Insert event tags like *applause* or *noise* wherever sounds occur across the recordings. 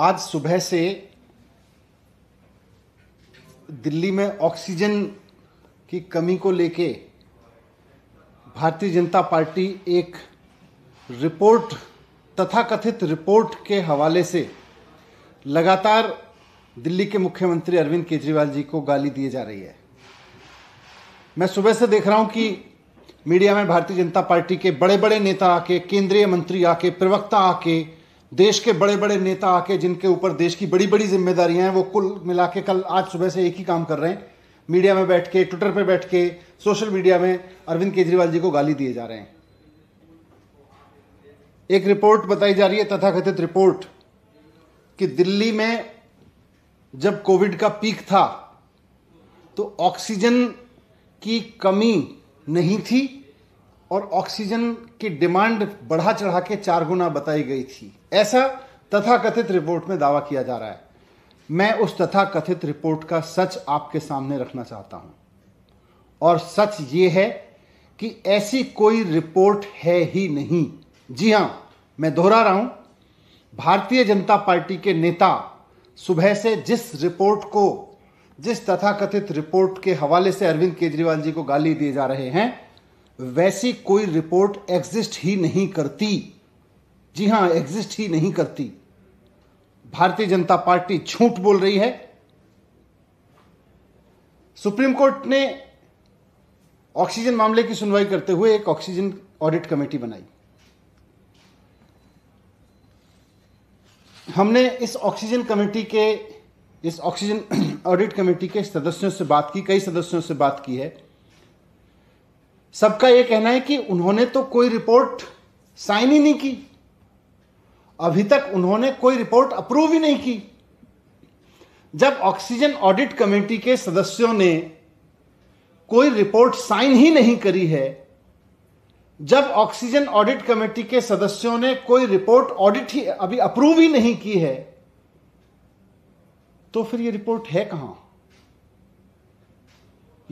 आज सुबह से दिल्ली में ऑक्सीजन की कमी को लेके भारतीय जनता पार्टी एक रिपोर्ट तथाकथित रिपोर्ट के हवाले से लगातार दिल्ली के मुख्यमंत्री अरविंद केजरीवाल जी को गाली दिए जा रही है मैं सुबह से देख रहा हूं कि मीडिया में भारतीय जनता पार्टी के बड़े बड़े नेता आके केंद्रीय मंत्री आके प्रवक्ता आके देश के बड़े बड़े नेता आके जिनके ऊपर देश की बड़ी बड़ी जिम्मेदारियां हैं वो कुल मिला के कल आज सुबह से एक ही काम कर रहे हैं मीडिया में बैठ के ट्विटर पर बैठ के सोशल मीडिया में अरविंद केजरीवाल जी को गाली दिए जा रहे हैं एक रिपोर्ट बताई जा रही है तथाकथित रिपोर्ट कि दिल्ली में जब कोविड का पीक था तो ऑक्सीजन की कमी नहीं थी और ऑक्सीजन की डिमांड बढ़ा चढ़ा के चार गुना बताई गई थी ऐसा तथाकथित रिपोर्ट में दावा किया जा रहा है मैं उस तथाकथित रिपोर्ट का सच आपके सामने रखना चाहता हूं और सच ये है कि ऐसी कोई रिपोर्ट है ही नहीं जी हां मैं दोहरा रहा हूं भारतीय जनता पार्टी के नेता सुबह से जिस रिपोर्ट को जिस तथाकथित रिपोर्ट के हवाले से अरविंद केजरीवाल जी को गाली दिए जा रहे हैं वैसी कोई रिपोर्ट एग्जिस्ट ही नहीं करती जी हां एग्जिस्ट ही नहीं करती भारतीय जनता पार्टी झूठ बोल रही है सुप्रीम कोर्ट ने ऑक्सीजन मामले की सुनवाई करते हुए एक ऑक्सीजन ऑडिट कमेटी बनाई हमने इस ऑक्सीजन कमेटी के इस ऑक्सीजन *clears throat* ऑडिट कमेटी के सदस्यों से बात की कई सदस्यों से बात की है सबका यह कहना है कि उन्होंने तो कोई रिपोर्ट साइन ही नहीं की अभी तक उन्होंने कोई रिपोर्ट अप्रूव ही नहीं की जब ऑक्सीजन ऑडिट कमेटी के सदस्यों ने कोई रिपोर्ट साइन ही नहीं करी है जब ऑक्सीजन ऑडिट कमेटी के सदस्यों ने कोई रिपोर्ट ऑडिट ही अभी अप्रूव ही नहीं की है तो फिर ये रिपोर्ट है कहां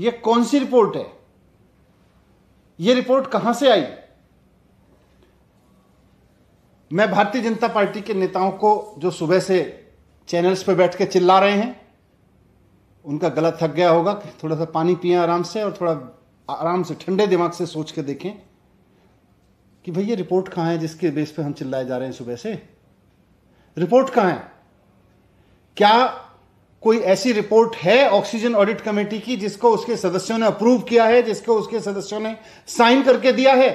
यह कौन सी रिपोर्ट है ये रिपोर्ट कहां से आई मैं भारतीय जनता पार्टी के नेताओं को जो सुबह से चैनल्स पर बैठ के चिल्ला रहे हैं उनका गलत थक गया होगा थोड़ा सा पानी पिए आराम से और थोड़ा आराम से ठंडे दिमाग से सोच के देखें कि भैया ये रिपोर्ट कहाँ है जिसके बेस पे हम चिल्लाए जा रहे हैं सुबह से रिपोर्ट कहाँ है क्या कोई ऐसी रिपोर्ट है ऑक्सीजन ऑडिट कमेटी की जिसको उसके सदस्यों ने अप्रूव किया है जिसको उसके सदस्यों ने साइन करके दिया है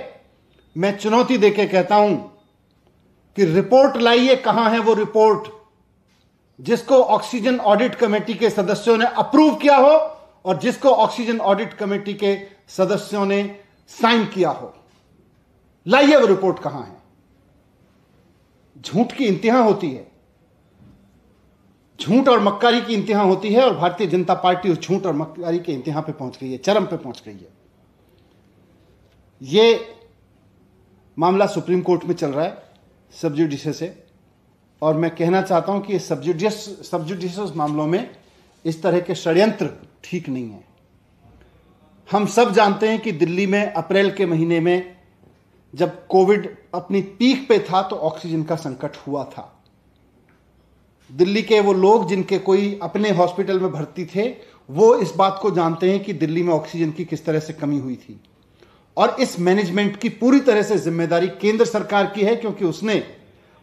मैं चुनौती देके कहता हूं कि रिपोर्ट लाइए कहां है वो रिपोर्ट जिसको ऑक्सीजन ऑडिट कमेटी के सदस्यों ने अप्रूव किया हो और जिसको ऑक्सीजन ऑडिट कमेटी के सदस्यों ने साइन किया हो लाइए वो रिपोर्ट कहां है झूठ की इंतहा होती है झूठ और मक्कारी की इंतहा होती है और भारतीय जनता पार्टी उस झूठ और मक्कारी के इंतहा पे पहुंच गई है चरम पे पहुंच गई है ये मामला सुप्रीम कोर्ट में चल रहा है सब्जुडिशे से और मैं कहना चाहता हूं कि ये सब्जुडियस मामलों में इस तरह के षड्यंत्र ठीक नहीं है हम सब जानते हैं कि दिल्ली में अप्रैल के महीने में जब कोविड अपनी पीक पे था तो ऑक्सीजन का संकट हुआ था दिल्ली के वो लोग जिनके कोई अपने हॉस्पिटल में भर्ती थे वो इस बात को जानते हैं कि दिल्ली में ऑक्सीजन की किस तरह से कमी हुई थी और इस मैनेजमेंट की पूरी तरह से जिम्मेदारी केंद्र सरकार की है क्योंकि उसने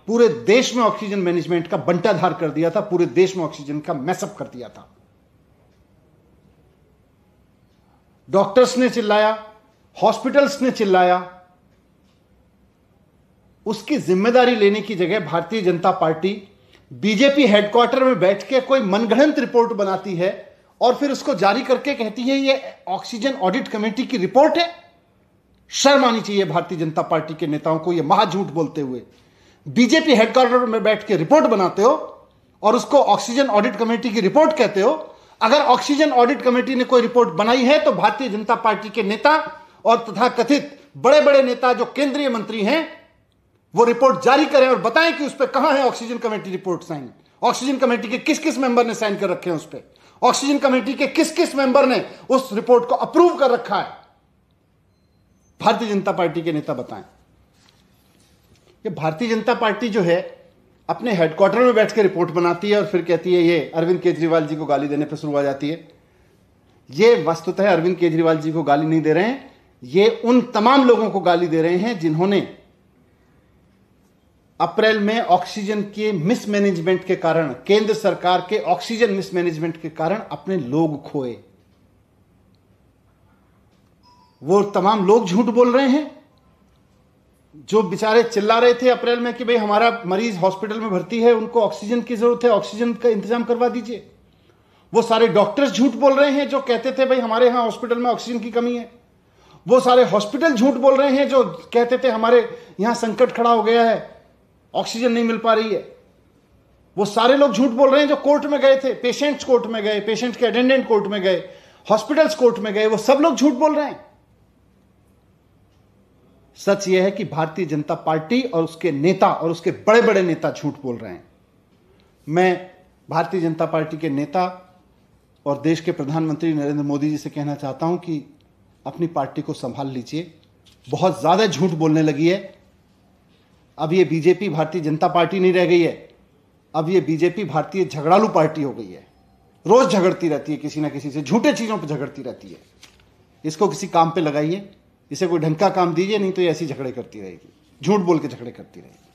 पूरे देश में ऑक्सीजन मैनेजमेंट का बंटाधार कर दिया था पूरे देश में ऑक्सीजन का मैसअप कर दिया था डॉक्टर्स ने चिल्लाया हॉस्पिटल्स ने चिल्लाया उसकी जिम्मेदारी लेने की जगह भारतीय जनता पार्टी बीजेपी हेडक्वार्टर में बैठ के कोई मनगढ़ंत रिपोर्ट बनाती है और फिर उसको जारी करके कहती है ये ऑक्सीजन ऑडिट कमेटी की रिपोर्ट है शर्म आनी चाहिए भारतीय जनता पार्टी के नेताओं को ये महा झूठ बोलते हुए बीजेपी हेडक्वार्टर में बैठ के रिपोर्ट बनाते हो और उसको ऑक्सीजन ऑडिट कमेटी की रिपोर्ट कहते हो अगर ऑक्सीजन ऑडिट कमेटी ने कोई रिपोर्ट बनाई है तो भारतीय जनता पार्टी के नेता और तथा कथित बड़े बड़े नेता जो केंद्रीय मंत्री हैं वो रिपोर्ट जारी करें और बताएं कि उस पर कहां है oxygen committee report sign oxygen committee के किस किस मेंबर ने साइन कर रखे हैं उस पर ऑक्सीजन कमेटी के किस किस मेंबर ने उस रिपोर्ट को अप्रूव कर रखा है भारतीय जनता पार्टी के नेता बताएं ये भारतीय जनता पार्टी जो है अपने हेडक्वार्टर में बैठ के रिपोर्ट बनाती है और फिर कहती है ये अरविंद केजरीवाल जी को गाली देने पर शुरू आ जाती है ये वस्तुतः अरविंद केजरीवाल जी को गाली नहीं दे रहे हैं ये उन तमाम लोगों को गाली दे रहे हैं जिन्होंने अप्रैल में ऑक्सीजन के मिसमैनेजमेंट के कारण केंद्र सरकार के ऑक्सीजन मिसमैनेजमेंट के कारण अपने लोग खोए वो तमाम लोग झूठ बोल रहे हैं जो बेचारे चिल्ला रहे थे अप्रैल में कि भाई हमारा मरीज हॉस्पिटल में भर्ती है उनको ऑक्सीजन की जरूरत है ऑक्सीजन का इंतजाम करवा दीजिए वो सारे डॉक्टर्स झूठ बोल रहे हैं जो कहते थे भाई हमारे यहां हॉस्पिटल में ऑक्सीजन की कमी है वो सारे हॉस्पिटल झूठ बोल रहे हैं जो कहते थे हमारे यहां संकट खड़ा हो गया है ऑक्सीजन नहीं मिल पा रही है वो सारे लोग झूठ बोल रहे हैं जो कोर्ट में गए थे पेशेंट्स कोर्ट में गए पेशेंट के अटेंडेंट कोर्ट में गए हॉस्पिटल्स कोर्ट में गए वो सब लोग झूठ बोल रहे हैं सच यह है कि भारतीय जनता पार्टी और उसके नेता और उसके बड़े बड़े नेता झूठ बोल रहे हैं मैं भारतीय जनता पार्टी के नेता और देश के प्रधानमंत्री नरेंद्र मोदी जी से कहना चाहता हूं कि अपनी पार्टी को संभाल लीजिए बहुत ज़्यादा झूठ बोलने लगी है अब ये बीजेपी भारतीय जनता पार्टी नहीं रह गई है अब ये बीजेपी भारतीय झगड़ालू पार्टी हो गई है रोज झगड़ती रहती है किसी ना किसी से झूठे चीज़ों पर झगड़ती रहती है इसको किसी काम पे लगाइए इसे कोई ढंग का काम दीजिए नहीं तो ये ऐसी झगड़े करती रहेगी झूठ बोल के झगड़े करती रहेगी